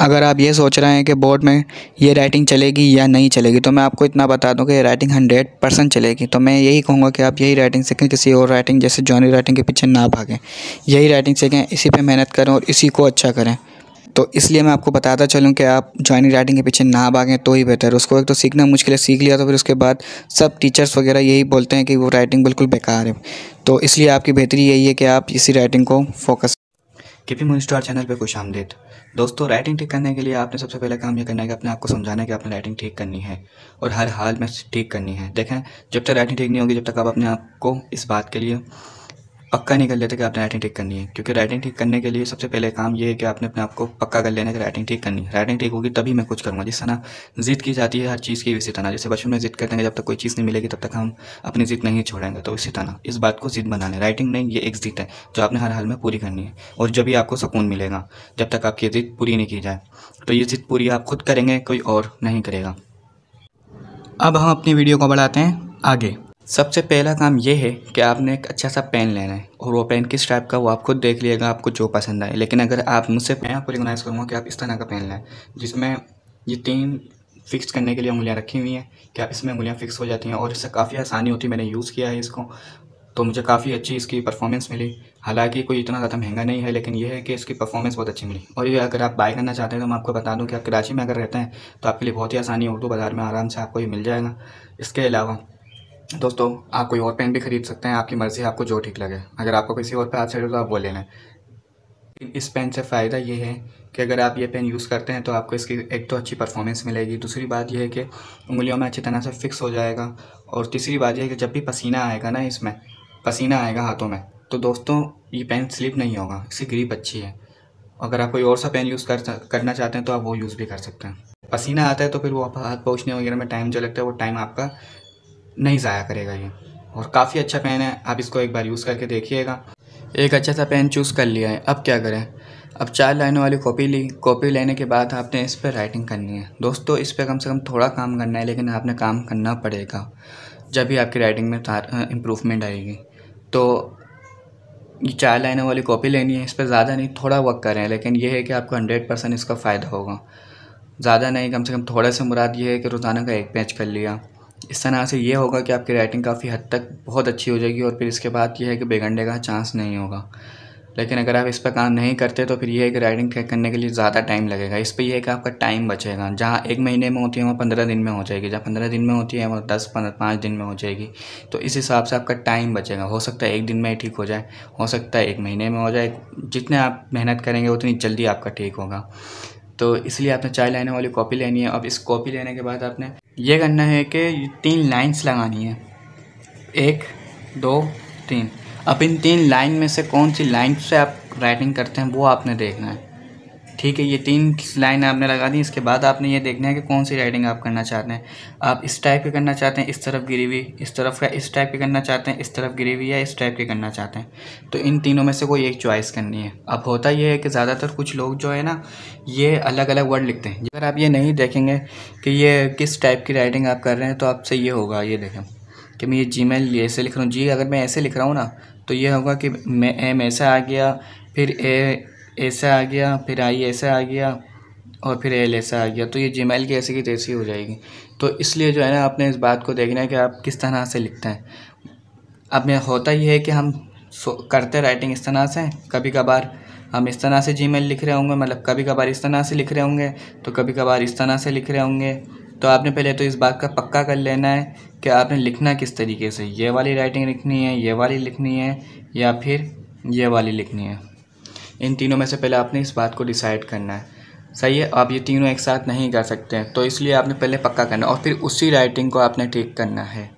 अगर आप ये सोच रहे हैं कि बोर्ड में ये राइटिंग चलेगी या नहीं चलेगी तो मैं आपको इतना बता दूं कि ये राइटिंग हंड्रेड परसेंट चलेगी तो मैं यही कहूँगा कि आप यही राइटिंग सीखें किसी और राइटिंग जैसे जॉनी राइटिंग के पीछे ना भागें यही राइटिंग सीखें इसी पर मेहनत करें और इसी को अच्छा करें तो इसलिए मैं आपको बताता चलूँ कि आप ज्वाइनिंग राइटिंग के पीछे ना भागें तो ही बेहतर उसको एक तो सीखना मुश्किल है सीख लिया तो फिर उसके बाद सब टीचर्स वगैरह यही बोलते हैं कि वो राइटिंग बिल्कुल बेकार है तो इसलिए आपकी बेहतरी यही है कि आप इसी राइटिंग को focus K P P star channel पे खुश आमदेद दोस्तों राइटिंग ठीक करने के लिए आपने सबसे पहले काम ये करना है कि अपने आपको समझाना है कि आपने राइटिंग ठीक करनी है और हर हाल में ठीक करनी है देखें जब तक राइटिंग ठीक नहीं होगी जब तक आप अपने आप को इस बात के लिए पक्का नहीं कर लेते कि आपने राइटिंग ठीक करनी है क्योंकि राइटिंग ठीक करने के लिए सबसे पहले काम ये है कि आपने अपने आप को पक्का कर लेना कि राइटिंग ठीक करनी है राइटिंग ठीक होगी तभी मैं कुछ करूँगा जिस तरह जिद की जाती है हर चीज़ की इसी तरह जैसे बचपन में जिद करते हैं जब तक कोई चीज़ नहीं मिलेगी तब तक हम अपनी जिद नहीं छोड़ेंगे तो इसी तरह इस बात को जिद बनाने राइटिंग नहीं ये एक जिद है जो आपने हर हाल में पूरी करनी है और जब भी आपको सुकून मिलेगा जब तक आपकी जिद पूरी नहीं की जाए तो ये जिद पूरी आप खुद करेंगे कोई और नहीं करेगा अब हम अपनी वीडियो को बढ़ाते हैं आगे सबसे पहला काम ये है कि आपने एक अच्छा सा पेन लेना है और वो पेन किस टाइप का वो आप खुद देख लिएगा आपको जो पसंद आए लेकिन अगर आप मुझसे मैं आपको रिकोनाइज़ करूँगा कि आप इस तरह का पेन लें जिसमें ये तीन फिक्स करने के लिए उंगलियाँ रखी हुई हैं आप इसमें उंगलियाँ फिक्स हो जाती हैं और इससे काफ़ी आसानी होती है मैंने यूज़ किया है इसको तो मुझे काफ़ी अच्छी इसकी परफॉर्मेंस मिली हालांकि कोई इतना ज़्यादा महंगा नहीं है लेकिन यह है कि इसकी परफॉर्मेंस बहुत अच्छी मिली और ये अगर आप बाय करना चाहते हैं तो मैं आपको बता दूं कि आप कराची में अगर रहते हैं तो आपके लिए बहुत ही आसानी उर्दू बाज़ार में आराम से आपको ये मिल जाएगा इसके अलावा दोस्तों आप कोई और पेन भी खरीद सकते हैं आपकी मर्ज़ी आपको जो ठीक लगे अगर आपको किसी और पे हाथ चढ़े तो आप वो ले लें इस पेन से फ़ायदा ये है कि अगर आप ये पेन यूज़ करते हैं तो आपको इसकी एक तो अच्छी परफॉर्मेंस मिलेगी दूसरी बात यह है कि उंगलियों में अच्छी तरह से फिक्स हो जाएगा और तीसरी बात यह है कि जब भी पसीना आएगा ना इसमें पसीना आएगा हाथों में तो दोस्तों ये पेन स्लिप नहीं होगा इसकी ग्रीप अच्छी है अगर आप कोई और सा पेन यूज़ कर करना चाहते हैं तो आप वो यूज़ भी कर सकते हैं पसीना आता है तो फिर वो हाथ पहुँचने वगैरह में टाइम जो लगता है वो टाइम आपका नहीं ज़ाया करेगा ये और काफ़ी अच्छा पेन है आप इसको एक बार यूज़ करके देखिएगा एक अच्छा सा पेन चूज़ कर लिया है अब क्या करें अब चार लाइनों वाली कॉपी ली कॉपी लेने के बाद आपने इस पर राइटिंग करनी है दोस्तों इस पर कम से कम थोड़ा काम करना है लेकिन आपने काम करना पड़ेगा जब भी आपकी राइटिंग में इम्प्रूवमेंट आएगी तो ये चार लाइनों वाली कॉपी लेनी है इस पर ज़्यादा नहीं थोड़ा वर्क करें लेकिन यह है कि आपको हंड्रेड परसेंट इसका फ़ायदा होगा ज़्यादा नहीं कम से कम थोड़ा सा मुराद ये है कि रोज़ाना का एक पेज कर लिया इस तरह से ये होगा कि आपकी राइटिंग काफ़ी हद तक बहुत अच्छी हो जाएगी और फिर इसके बाद ये है कि बिगड़ने का चांस नहीं होगा लेकिन अगर आप इस पर काम नहीं करते तो फिर ये है कि राइटिंग करने के लिए ज़्यादा टाइम लगेगा इस पर यह है कि आपका टाइम बचेगा जहाँ एक महीने में होती है वहाँ पंद्रह दिन में हो जाएगी जहाँ पंद्रह दिन में होती है वहाँ दस पंद्रह पाँच दिन में हो जाएगी तो इस हिसाब से आपका टाइम बचेगा हो सकता है एक दिन में ठीक हो जाए हो सकता है एक महीने में हो जाए जितने आप मेहनत करेंगे उतनी जल्दी आपका ठीक होगा तो इसलिए आपने चाय लेने वाली कॉपी लेनी है अब इस कॉपी लेने के बाद आपने ये करना है कि तीन लाइंस लगानी है एक दो तीन अब इन तीन लाइन में से कौन सी लाइन से आप राइटिंग करते हैं वो आपने देखना है ठीक है ये तीन लाइन आपने लगा दी इसके बाद आपने ये देखना है कि कौन सी राइडिंग आप करना चाहते हैं आप इस टाइप की करना चाहते हैं इस तरफ गिरी हुई इस तरफ का इस टाइप की करना चाहते हैं इस तरफ गिरी हुई या इस टाइप की करना चाहते हैं तो इन तीनों में से कोई एक चॉइस करनी है अब होता यह है कि ज़्यादातर कुछ लोग जो है ना ये अलग अलग वर्ड लिखते हैं अगर आप ये नहीं देखेंगे कि ये किस टाइप की राइटिंग आप कर रहे हैं तो आपसे ये होगा ये देखें कि मैं ये जी मेल ऐसे लिख रहा हूँ जी अगर मैं ऐसे लिख रहा हूँ ना तो ये होगा कि मैं एम ऐसा आ गया फिर ए ऐसे आ गया फिर आई ऐसा आ गया और फिर एल ऐसा आ गया तो ये मेल की ऐसे की तैसी हो जाएगी तो इसलिए जो है ना आपने इस बात को देखना है कि आप किस तरह से लिखते हैं अब में होता ही है कि हम करते राइटिंग इस तरह से कभी कभार हम इस तरह से जीमेल लिख रहे होंगे मतलब कभी कभार इस तरह से लिख रहे होंगे तो कभी कभार इस तरह से लिख रहे होंगे तो आपने पहले तो इस बात का पक्का कर लेना है कि आपने लिखना किस तरीके से ये वाली राइटिंग लिखनी है ये वाली लिखनी है या फिर ये वाली लिखनी है इन तीनों में से पहले आपने इस बात को डिसाइड करना है सही है आप ये तीनों एक साथ नहीं कर सकते हैं तो इसलिए आपने पहले पक्का करना और फिर उसी राइटिंग को आपने ठीक करना है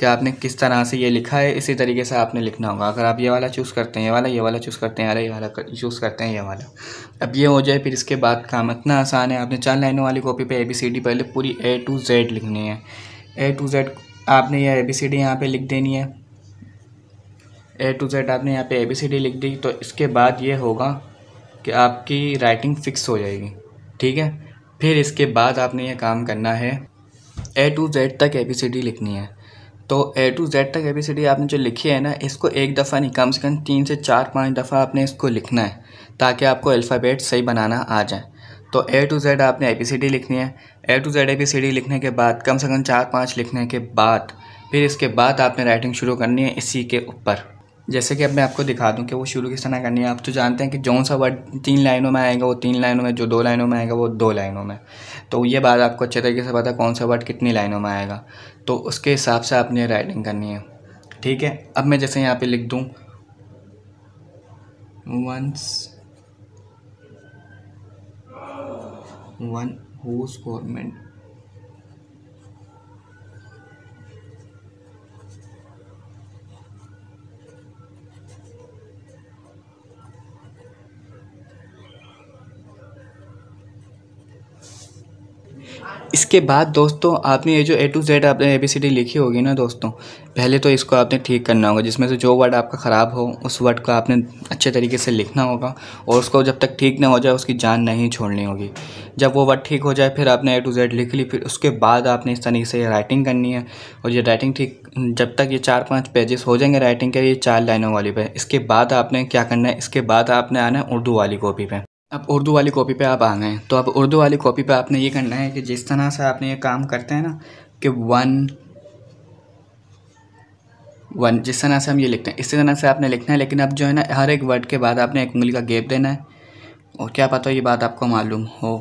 कि आपने किस तरह से ये लिखा है इसी तरीके से आपने लिखना होगा अगर आप ये वाला चूज़ करते हैं ये वाला ये वाला चूज़ करते हैं अरे ये वाला चूज़ करते हैं ये वाला अब ये हो जाए फिर इसके बाद काम इतना आसान है आपने चार लाइनों वाली कॉपी पर ए बी सी डी पहले पूरी ए टू जेड लिखनी है ए टू जेड आपने ये ए बी सी डी यहाँ पर लिख देनी है ए टू जेड आपने यहाँ पे ए बी सी डी लिख दी तो इसके बाद ये होगा कि आपकी राइटिंग फ़िक्स हो जाएगी ठीक है फिर इसके बाद आपने ये काम करना है ए टू जेड तक ए बी सी डी लिखनी है तो ए टू जेड तक ए बी सी डी आपने जो लिखी है ना इसको एक दफ़ा नहीं कम से कम तीन से चार पाँच दफ़ा आपने इसको लिखना है ताकि आपको अल्फ़ाबेट सही बनाना आ जाए तो ए टू जेड आपने ए बी सी डी लिखनी है A to Z A B C D लिखने के बाद कम से कम चार पाँच लिखने के बाद फिर इसके बाद आपने राइटिंग शुरू करनी है इसी के ऊपर जैसे कि अब मैं आपको दिखा दूं कि वो शुरू किस तरह करनी है आप तो जानते हैं कि जौन सा वर्ड तीन लाइनों में आएगा वो तीन लाइनों में जो दो लाइनों में आएगा वो दो लाइनों में तो ये बात आपको अच्छे तरीके से पता है कौन सा वर्ड कितनी लाइनों में आएगा तो उसके हिसाब से आपने राइटिंग करनी है ठीक है अब मैं जैसे यहाँ पर लिख दूँ वंस वन हुमेंट गवर्नमेंट इसके बाद दोस्तों आपने ये जो ए टू जेड आपने ए बी सी डी लिखी होगी ना दोस्तों पहले तो इसको आपने ठीक करना होगा जिसमें से जो वर्ड आपका ख़राब हो उस वर्ड को आपने अच्छे तरीके से लिखना होगा और उसको जब तक ठीक ना हो जाए उसकी जान नहीं छोड़नी होगी जब वो वर्ड ठीक हो जाए फिर आपने ए टू जेड लिख ली फिर उसके बाद आपने इस तरीके से राइटिंग करनी है और ये राइटिंग ठीक जब तक ये चार पाँच पेजेस हो जाएंगे राइटिंग के ये चार लाइनों वाली पर इसके बाद आपने क्या करना है इसके बाद आपने आना है उर्दू वाली कॉपी पर अब उर्दू वाली कॉपी पे आप आ गए तो अब उर्दू वाली कॉपी पे आपने ये करना है कि जिस तरह से आपने ये काम करते हैं ना कि वन वन जिस तरह से हम ये लिखते हैं इसी तरह से आपने लिखना है लेकिन अब जो है ना हर एक वर्ड के बाद आपने एक उंगली का गेप देना है और क्या पता ये बात आपको मालूम हो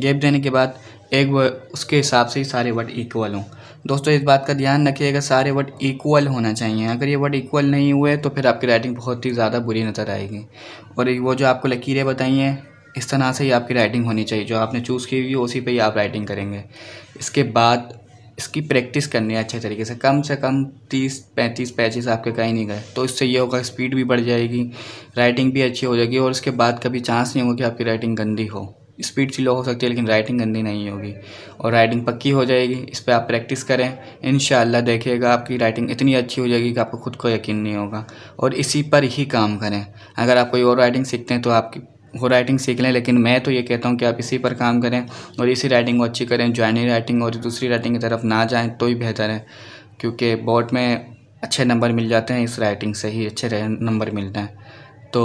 गेप देने के बाद एक वर्ड उसके हिसाब से ही सारे वर्ड इक्वल हों दोस्तों इस बात का ध्यान रखिएगा सारे वर्ड इक्वल होना चाहिए अगर ये वर्ड इक्वल नहीं हुए तो फिर आपकी राइटिंग बहुत ही ज़्यादा बुरी नज़र आएगी और वो जो आपको लकीरें बताई हैं इस तरह से ही आपकी राइटिंग होनी चाहिए जो आपने चूज़ की हुई उसी पर ही आप राइटिंग करेंगे इसके बाद इसकी प्रैक्टिस करनी है अच्छे तरीके से कम से कम तीस पैंतीस पैचेस आपके कहीं नहीं गए तो इससे ये होगा स्पीड भी बढ़ जाएगी राइटिंग भी अच्छी हो जाएगी और इसके बाद कभी चांस नहीं होगा कि आपकी राइटिंग गंदी हो स्पीड स्लो हो सकती है लेकिन राइटिंग गंदी नहीं होगी और राइटिंग पक्की हो जाएगी इस पर आप प्रैक्टिस करें इन देखिएगा आपकी राइटिंग इतनी अच्छी हो जाएगी कि आपको खुद को यकीन नहीं होगा और इसी पर ही काम करें अगर आप कोई और राइटिंग सीखते हैं तो आपकी वो राइटिंग सीख लें लेकिन मैं तो ये कहता हूँ कि आप इसी पर काम करें और इसी राइटिंग को अच्छी करें ज्वाइनिंग राइटिंग और दूसरी राइटिंग की तरफ ना जाएँ तो ही बेहतर है क्योंकि बोर्ड में अच्छे नंबर मिल जाते हैं इस राइटिंग से ही अच्छे नंबर मिलते हैं तो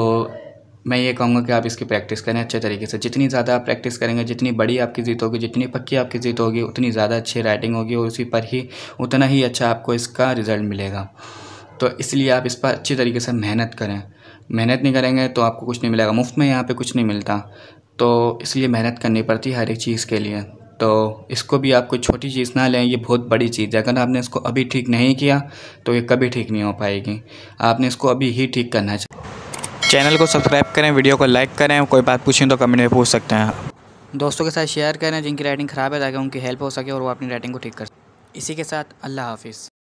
मैं ये कहूँगा कि आप इसकी प्रैक्टिस करें अच्छे तरीके से जितनी ज़्यादा आप प्रैक्टिस करेंगे जितनी बड़ी आपकी जीत होगी जितनी पक्की आपकी जीत होगी उतनी ज़्यादा अच्छी राइटिंग होगी और उसी पर ही उतना ही अच्छा आपको इसका रिज़ल्ट मिलेगा तो इसलिए आप इस पर अच्छी तरीके से मेहनत करें मेहनत नहीं करेंगे तो आपको कुछ नहीं मिलेगा मुफ्त में यहाँ पर कुछ नहीं मिलता तो इसलिए मेहनत करनी पड़ती है हर एक चीज़ के लिए तो इसको भी आप कोई छोटी चीज़ ना लें ये बहुत बड़ी चीज़ है अगर आपने इसको अभी ठीक नहीं किया तो ये कभी ठीक नहीं हो पाएगी आपने इसको अभी ही ठीक करना चाहिए चैनल को सब्सक्राइब करें वीडियो को लाइक करें कोई बात पूछें तो कमेंट में पूछ सकते हैं दोस्तों के साथ शेयर करें जिनकी राइटिंग ख़राब है ताकि उनकी हेल्प हो सके और वो अपनी राइटिंग को ठीक कर इसी के साथ अल्लाह हाफिज़